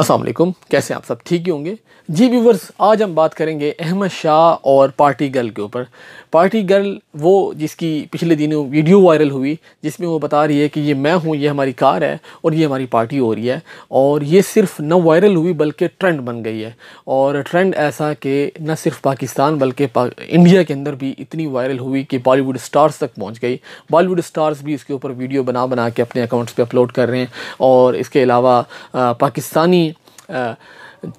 असलम कैसे आप सब ठीक ही होंगे जी व्यूवर्स आज हम बात करेंगे अहमद शाह और पार्टी गर्ल के ऊपर पार्टी गर्ल वो जिसकी पिछले दिनों वीडियो वायरल हुई जिसमें वो बता रही है कि ये मैं हूँ ये हमारी कार है और ये हमारी पार्टी हो रही है और ये सिर्फ न वायरल हुई बल्कि ट्रेंड बन गई है और ट्रेंड ऐसा कि न सिर्फ पाकिस्तान बल्कि पा, इंडिया के अंदर भी इतनी वायरल हुई कि बॉलीवुड स्टार्स तक पहुँच गई बॉलीवुड स्टार्स भी इसके ऊपर वीडियो बना बना के अपने अकाउंट्स पर अपलोड कर रहे हैं और इसके अलावा Pakistani uh,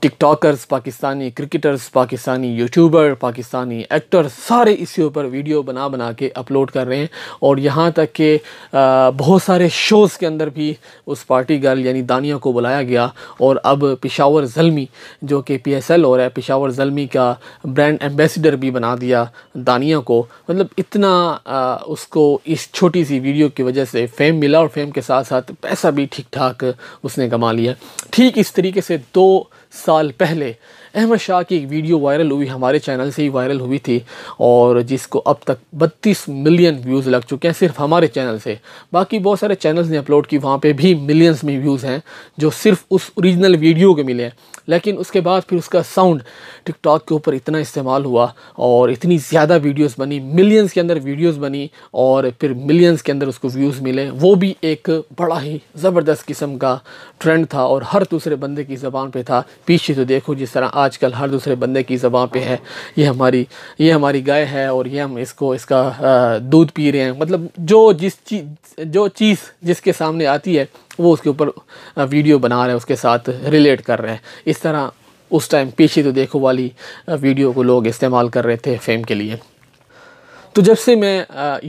TikTokers Pakistani cricketers Pakistani YouTuber Pakistani actor सारे इसी ऊपर वीडियो बना बना के अपलोड कर रहे हैं और यहाँ तक के बहुत सारे शोज़ के अंदर भी उस पार्टी गर्ल यानी दानिया को बुलाया गया और अब पिशावर जलमी जो कि पी एस एल हो रहा है पिशावर जलमी का ब्रांड एम्बेसडर भी बना दिया दानिया को मतलब इतना आ, उसको इस छोटी सी वीडियो की वजह से फेम मिला और फेम के साथ साथ पैसा भी ठीक ठाक उसने कमा लिया ठीक इस तरीके से दो साल पहले अहमद शाह की एक वीडियो वायरल हुई हमारे चैनल से ही वायरल हुई थी और जिसको अब तक 32 मिलियन व्यूज़ लग चुके हैं सिर्फ हमारे चैनल से बाकी बहुत सारे चैनल्स ने अपलोड की वहाँ पे भी मिलियंस में व्यूज़ हैं जो सिर्फ उस ओरिजिनल वीडियो के मिले हैं लेकिन उसके बाद फिर उसका साउंड टिकटॉक के ऊपर इतना इस्तेमाल हुआ और इतनी ज़्यादा वीडियोज़ बनी मिलियंस के अंदर वीडियोज़ बनी और फिर मिलियंस के अंदर उसको व्यूज़ मिले वो भी एक बड़ा ही ज़बरदस्त किस्म का ट्रेंड था और हर दूसरे बंदे की ज़बान पर था पीछे तो देखो जिस तरह आजकल हर दूसरे बंदे की जबाँ पे है ये हमारी ये हमारी गाय है और ये हम इसको इसका दूध पी रहे हैं मतलब जो जिस चीज जो चीज़ जिसके सामने आती है वो उसके ऊपर वीडियो बना रहे हैं उसके साथ रिलेट कर रहे हैं इस तरह उस टाइम पेशी तो देखो वाली वीडियो को लोग इस्तेमाल कर रहे थे फेम के लिए तो जब से मैं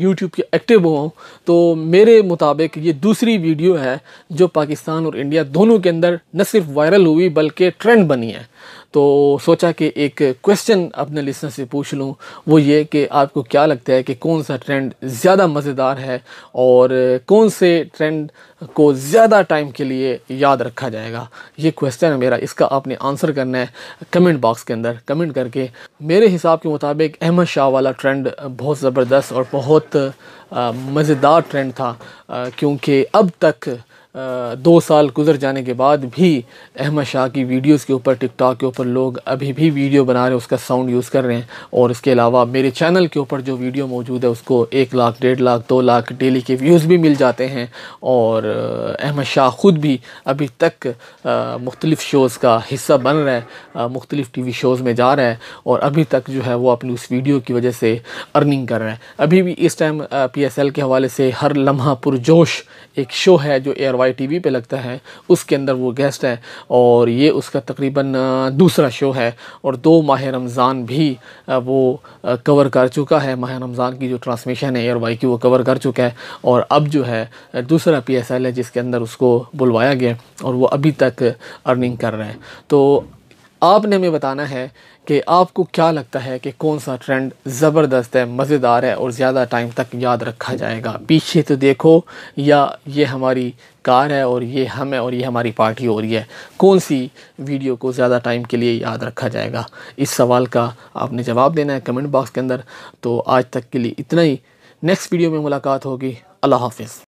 यूट्यूब के एक्टिव हुआ हूँ तो मेरे मुताबिक ये दूसरी वीडियो है जो पाकिस्तान और इंडिया दोनों के अंदर न सिर्फ वायरल हुई बल्कि ट्रेंड बनी है तो सोचा कि एक क्वेश्चन अपने लिसनर से पूछ लूँ वो ये कि आपको क्या लगता है कि कौन सा ट्रेंड ज़्यादा मज़ेदार है और कौन से ट्रेंड को ज़्यादा टाइम के लिए याद रखा जाएगा ये क्वेश्चन है मेरा इसका आपने आंसर करना है कमेंट बॉक्स के अंदर कमेंट करके मेरे हिसाब के मुताबिक अहमद शाह वाला ट्रेंड बहुत ज़बरदस्त और बहुत मज़ेदार ट्रेंड था क्योंकि अब तक दो साल गुजर जाने के बाद भी अहमद शाह की वीडियोस के ऊपर टिकटॉक के ऊपर लोग अभी भी वीडियो बना रहे हैं उसका साउंड यूज़ कर रहे हैं और इसके अलावा मेरे चैनल के ऊपर जो वीडियो मौजूद है उसको एक लाख डेढ़ लाख दो लाख डेली के व्यूज़ भी मिल जाते हैं और अहमद शाह ख़ुद भी अभी तक मुख्तलिफ़ शोज़ का हिस्सा बन रहा है मुख्तलिफ़ टी वी शोज़ में जा रहा है और अभी तक जो है वो अपनी उस वीडियो की वजह से अर्निंग कर रहा है अभी भी इस टाइम पी एस एल के हवाले से हर लम्हा पुरजोश एक शो है जो एयर वाई टी वी पर लगता है उसके अंदर वो गेस्ट है और ये उसका तकरीबन दूसरा शो है और दो माह रमज़ान भी वो कवर कर चुका है माह रमज़ान की जो ट्रांसमिशन है एयर वाई की वो कवर कर चुका है और अब जो है दूसरा पी एस एल है जिसके अंदर उसको बुलवाया गया और वो अभी तक अर्निंग कर रहे हैं तो आपने हमें बताना है कि आपको क्या लगता है कि कौन सा ट्रेंड ज़बरदस्त है मज़ेदार है और ज़्यादा टाइम तक याद रखा जाएगा पीछे तो देखो या ये हमारी कार है और ये हम है और ये हमारी पार्टी हो रही है कौन सी वीडियो को ज़्यादा टाइम के लिए याद रखा जाएगा इस सवाल का आपने जवाब देना है कमेंट बॉक्स के अंदर तो आज तक के लिए इतना ही नेक्स्ट वीडियो में मुलाकात होगी अल्लाह हाफिज़